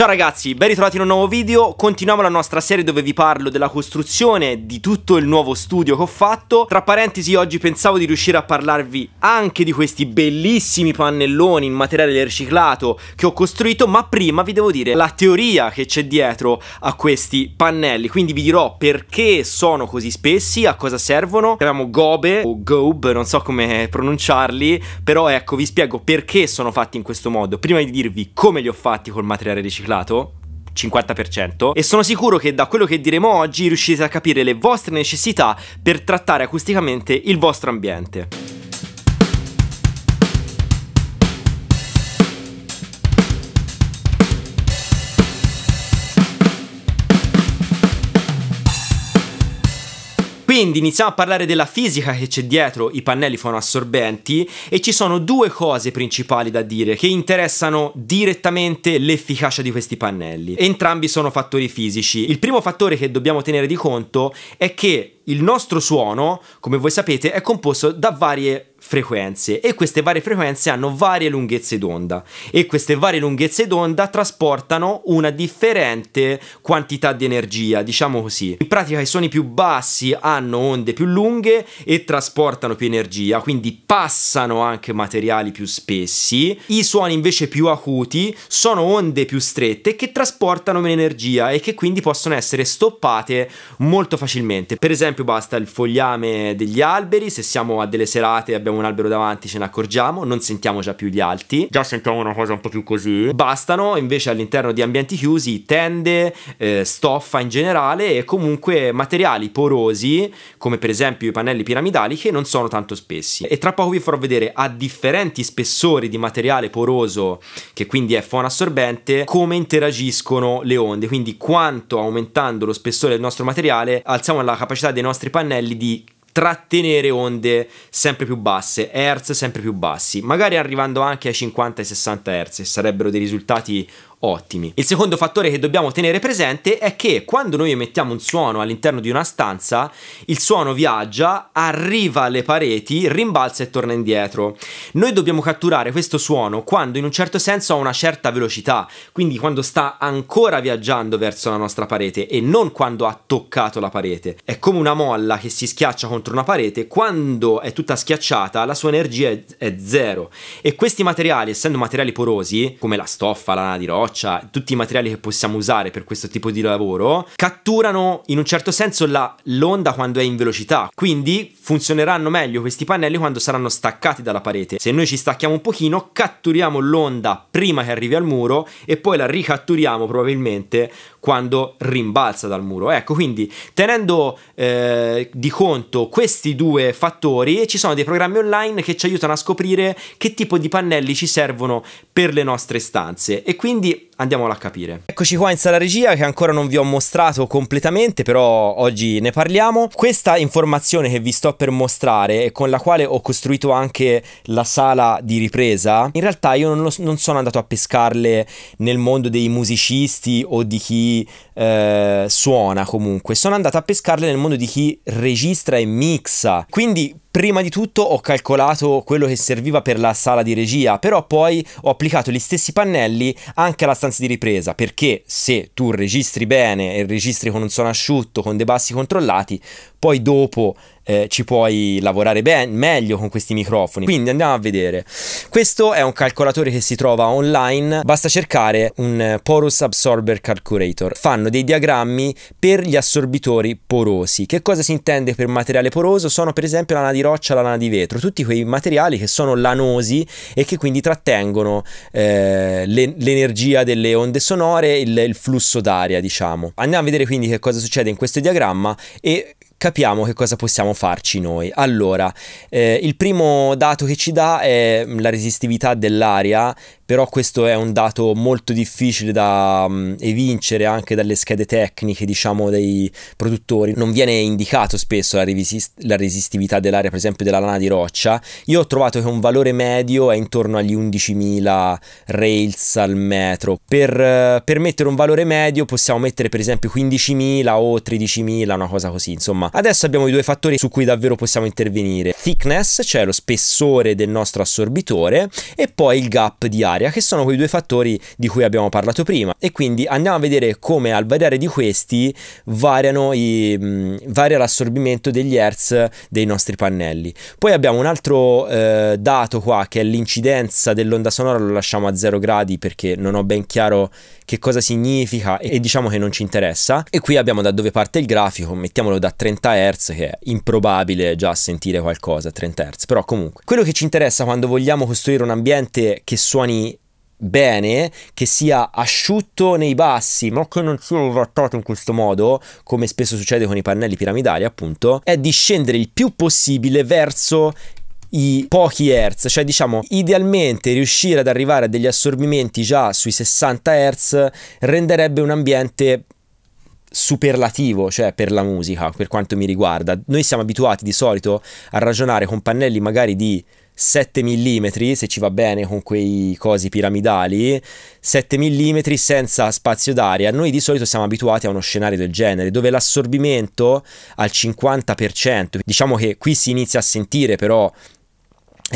Ciao ragazzi, ben ritrovati in un nuovo video, continuiamo la nostra serie dove vi parlo della costruzione di tutto il nuovo studio che ho fatto Tra parentesi oggi pensavo di riuscire a parlarvi anche di questi bellissimi pannelloni in materiale riciclato che ho costruito Ma prima vi devo dire la teoria che c'è dietro a questi pannelli Quindi vi dirò perché sono così spessi, a cosa servono Abbiamo gobe o gobe, non so come pronunciarli Però ecco vi spiego perché sono fatti in questo modo Prima di dirvi come li ho fatti col materiale riciclato riciclato 50% e sono sicuro che da quello che diremo oggi riuscite a capire le vostre necessità per trattare acusticamente il vostro ambiente. Quindi iniziamo a parlare della fisica che c'è dietro i pannelli fonoassorbenti e ci sono due cose principali da dire che interessano direttamente l'efficacia di questi pannelli. Entrambi sono fattori fisici. Il primo fattore che dobbiamo tenere di conto è che il nostro suono, come voi sapete, è composto da varie frequenze e queste varie frequenze hanno varie lunghezze d'onda e queste varie lunghezze d'onda trasportano una differente quantità di energia, diciamo così. In pratica i suoni più bassi hanno onde più lunghe e trasportano più energia, quindi passano anche materiali più spessi. I suoni invece più acuti sono onde più strette che trasportano meno energia e che quindi possono essere stoppate molto facilmente. Per esempio basta il fogliame degli alberi, se siamo a delle serate abbiamo un albero davanti ce ne accorgiamo, non sentiamo già più gli alti. Già sentiamo una cosa un po' più così. Bastano invece all'interno di ambienti chiusi tende, eh, stoffa in generale e comunque materiali porosi come per esempio i pannelli piramidali che non sono tanto spessi. E tra poco vi farò vedere a differenti spessori di materiale poroso che quindi è fonoassorbente come interagiscono le onde, quindi quanto aumentando lo spessore del nostro materiale alziamo la capacità dei nostri pannelli di trattenere onde sempre più basse, hertz sempre più bassi, magari arrivando anche ai 50 60 hertz, sarebbero dei risultati ottimi. Il secondo fattore che dobbiamo tenere presente è che quando noi emettiamo un suono all'interno di una stanza, il suono viaggia, arriva alle pareti, rimbalza e torna indietro. Noi dobbiamo catturare questo suono quando in un certo senso ha una certa velocità, quindi quando sta ancora viaggiando verso la nostra parete e non quando ha toccato la parete. È come una molla che si schiaccia contro una parete, quando è tutta schiacciata la sua energia è, zero e questi materiali, essendo materiali porosi, come la stoffa, la lana di roccia, torcia, tutti i materiali che possiamo usare per questo tipo di lavoro, catturano in un certo senso la, l'onda quando è in velocità. Quindi funzioneranno meglio questi pannelli quando saranno staccati dalla parete. Se noi ci stacchiamo un pochino, catturiamo l'onda prima che arrivi al muro e poi la ricatturiamo probabilmente quando rimbalza dal muro. Ecco, quindi tenendo eh, di conto questi due fattori, ci sono dei programmi online che ci aiutano a scoprire che tipo di pannelli ci servono per le nostre stanze e quindi andiamolo a capire. Eccoci qua in sala regia che ancora non vi ho mostrato completamente, però oggi ne parliamo. Questa informazione che vi sto per mostrare e con la quale ho costruito anche la sala di ripresa, in realtà io non, lo, non sono andato a pescarle nel mondo dei musicisti o di chi eh, suona comunque, sono andato a pescarle nel mondo di chi registra e mixa. Quindi prima di tutto ho calcolato quello che serviva per la sala di regia, però poi ho applicato gli stessi pannelli anche alla stanza di ripresa, perché se tu registri bene e registri con un suono asciutto, con dei bassi controllati, poi dopo eh, ci puoi lavorare ben, meglio con questi microfoni. Quindi andiamo a vedere. Questo è un calcolatore che si trova online, basta cercare un eh, Porous Absorber Calculator. Fanno dei diagrammi per gli assorbitori porosi. Che cosa si intende per materiale poroso? Sono per esempio lana di roccia, lana di vetro, tutti quei materiali che sono lanosi e che quindi trattengono eh, le, l'energia delle onde sonore, il, il flusso d'aria, diciamo. Andiamo a vedere quindi che cosa succede in questo diagramma e capiamo che cosa possiamo farci noi. Allora, eh, il primo dato che ci dà è la resistività dell'aria però questo è un dato molto difficile da um, evincere anche dalle schede tecniche diciamo dei produttori non viene indicato spesso la, resist- la resistività dell'aria per esempio della lana di roccia io ho trovato che un valore medio è intorno agli 11.000 rails al metro per, eh, per mettere un valore medio possiamo mettere per esempio 15.000 o 13.000 una cosa così insomma adesso abbiamo i due fattori su cui davvero possiamo intervenire thickness cioè lo spessore del nostro assorbitore e poi il gap di aria primaria, che sono quei due fattori di cui abbiamo parlato prima. E quindi andiamo a vedere come al variare di questi variano i, mh, mm, varia l'assorbimento degli hertz dei nostri pannelli. Poi abbiamo un altro eh, dato qua che è l'incidenza dell'onda sonora, lo lasciamo a 0 gradi perché non ho ben chiaro che cosa significa e, diciamo che non ci interessa. E qui abbiamo da dove parte il grafico, mettiamolo da 30 Hz che è improbabile già sentire qualcosa, 30 Hz, però comunque. Quello che ci interessa quando vogliamo costruire un ambiente che suoni bene, che sia asciutto nei bassi, ma che non sia trattato in questo modo, come spesso succede con i pannelli piramidali, appunto, è di scendere il più possibile verso i pochi hertz, cioè diciamo idealmente riuscire ad arrivare a degli assorbimenti già sui 60 hertz renderebbe un ambiente superlativo, cioè per la musica, per quanto mi riguarda. Noi siamo abituati di solito a ragionare con pannelli magari di 7 mm, se ci va bene con quei cosi piramidali, 7 mm senza spazio d'aria. Noi di solito siamo abituati a uno scenario del genere, dove l'assorbimento al 50%, diciamo che qui si inizia a sentire però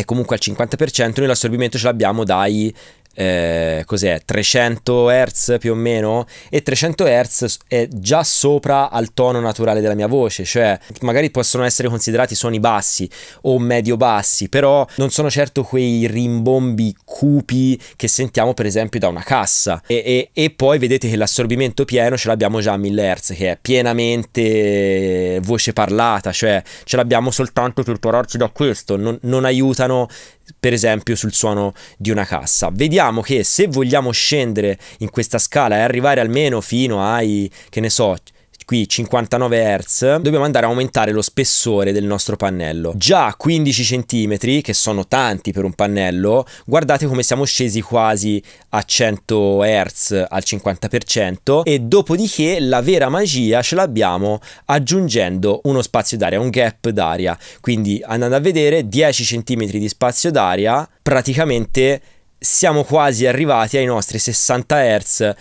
è comunque al 50%, noi l'assorbimento ce l'abbiamo dai eh, cos'è 300 Hz più o meno e 300 Hz è già sopra al tono naturale della mia voce, cioè magari possono essere considerati suoni bassi o medio bassi, però non sono certo quei rimbombi cupi che sentiamo per esempio da una cassa e, e, e poi vedete che l'assorbimento pieno ce l'abbiamo già a 1000 Hz che è pienamente voce parlata, cioè ce l'abbiamo soltanto per pararci da questo, non, non aiutano per esempio sul suono di una cassa. Vediamo che se vogliamo scendere in questa scala e arrivare almeno fino ai, che ne so, qui 59 Hz, dobbiamo andare a aumentare lo spessore del nostro pannello. Già 15 cm, che sono tanti per un pannello, guardate come siamo scesi quasi a 100 Hz al 50% e dopodiché la vera magia ce l'abbiamo aggiungendo uno spazio d'aria, un gap d'aria. Quindi andando a vedere 10 cm di spazio d'aria, praticamente siamo quasi arrivati ai nostri 60 Hz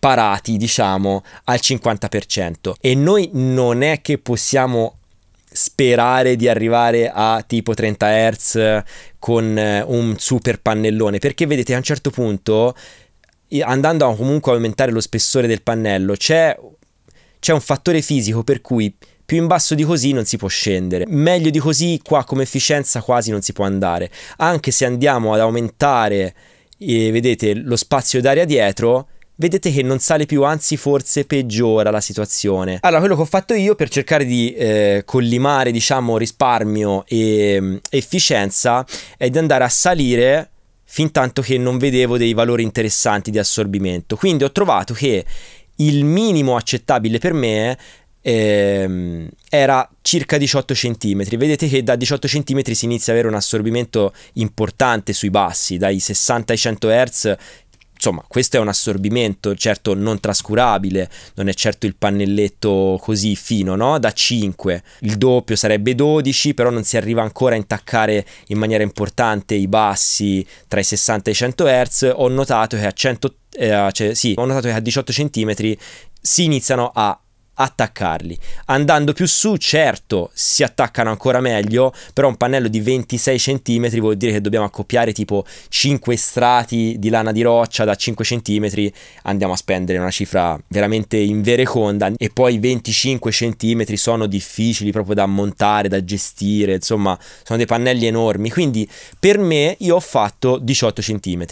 parati, diciamo, al 50%. E noi non è che possiamo sperare di arrivare a tipo 30 Hz con eh, un super pannellone, perché vedete a un certo punto andando a comunque a aumentare lo spessore del pannello c'è, c'è un fattore fisico per cui più in basso di così non si può scendere. Meglio di così qua come efficienza quasi non si può andare. Anche se andiamo ad aumentare, eh, vedete, lo spazio d'aria dietro, vedete che non sale più, anzi forse peggiora la situazione. Allora, quello che ho fatto io per cercare di eh, collimare, diciamo, risparmio e mh, mm, efficienza è di andare a salire fin tanto che non vedevo dei valori interessanti di assorbimento. Quindi ho trovato che il minimo accettabile per me ehm, era circa 18 cm. Vedete che da 18 cm si inizia ad avere un assorbimento importante sui bassi, dai 60 ai 100 Hz insomma, questo è un assorbimento, certo non trascurabile, non è certo il pannelletto così fino, no? Da 5. Il doppio sarebbe 12, però non si arriva ancora a intaccare in maniera importante i bassi tra i 60 e i 100 Hz. Ho notato che a 100 eh, cioè, sì, ho notato che a 18 cm si iniziano a attaccarli. Andando più su, certo, si attaccano ancora meglio, però un pannello di 26 cm vuol dire che dobbiamo accoppiare tipo 5 strati di lana di roccia da 5 cm, andiamo a spendere una cifra veramente invereconda e poi 25 cm sono difficili proprio da montare, da gestire, insomma, sono dei pannelli enormi, quindi per me io ho fatto 18 cm.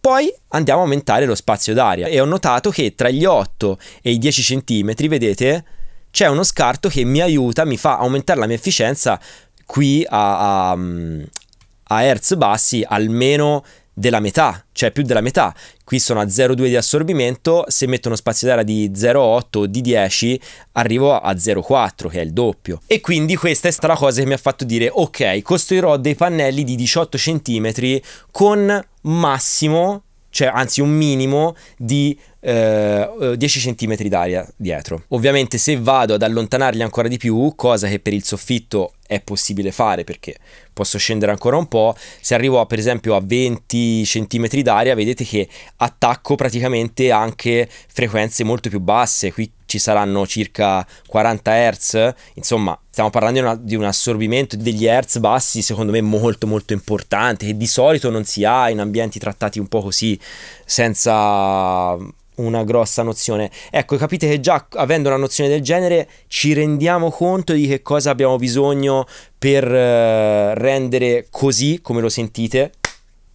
Poi andiamo a aumentare lo spazio d'aria e ho notato che tra gli 8 e i 10 cm vedete c'è uno scarto che mi aiuta, mi fa aumentare la mia efficienza qui a, a, a hertz bassi almeno della metà, cioè più della metà. Qui sono a 0,2 di assorbimento, se metto uno spazio d'aria di 0,8 o di 10 arrivo a 0,4 che è il doppio. E quindi questa è stata la cosa che mi ha fatto dire ok, costruirò dei pannelli di 18 cm con massimo cioè anzi un minimo di eh, 10 eh, cm d'aria dietro. Ovviamente se vado ad allontanarli ancora di più, cosa che per il soffitto è possibile fare perché posso scendere ancora un po', se arrivo per esempio a 20 cm d'aria vedete che attacco praticamente anche frequenze molto più basse, qui ci saranno circa 40 Hz, insomma stiamo parlando di, un assorbimento degli Hz bassi secondo me molto molto importante che di solito non si ha in ambienti trattati un po' così senza una grossa nozione. Ecco, capite che già avendo una nozione del genere ci rendiamo conto di che cosa abbiamo bisogno per eh, rendere così come lo sentite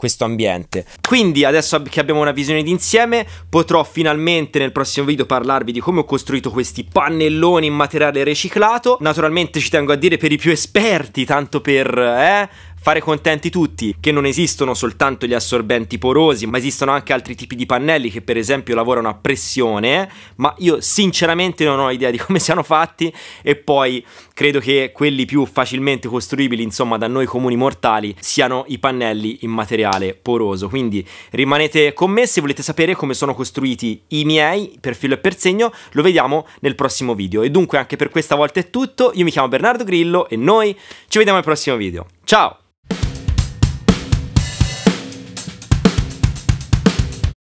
questo ambiente. Quindi adesso che abbiamo una visione d'insieme potrò finalmente nel prossimo video parlarvi di come ho costruito questi pannelloni in materiale riciclato. Naturalmente ci tengo a dire per i più esperti, tanto per... Eh, Fare contenti tutti che non esistono soltanto gli assorbenti porosi, ma esistono anche altri tipi di pannelli che per esempio lavorano a pressione, ma io sinceramente non ho idea di come siano fatti e poi credo che quelli più facilmente costruibili, insomma, da noi comuni mortali siano i pannelli in materiale poroso. Quindi rimanete con me se volete sapere come sono costruiti i miei per filo e per segno, lo vediamo nel prossimo video. E dunque anche per questa volta è tutto. Io mi chiamo Bernardo Grillo e noi ci vediamo al prossimo video. Ciao!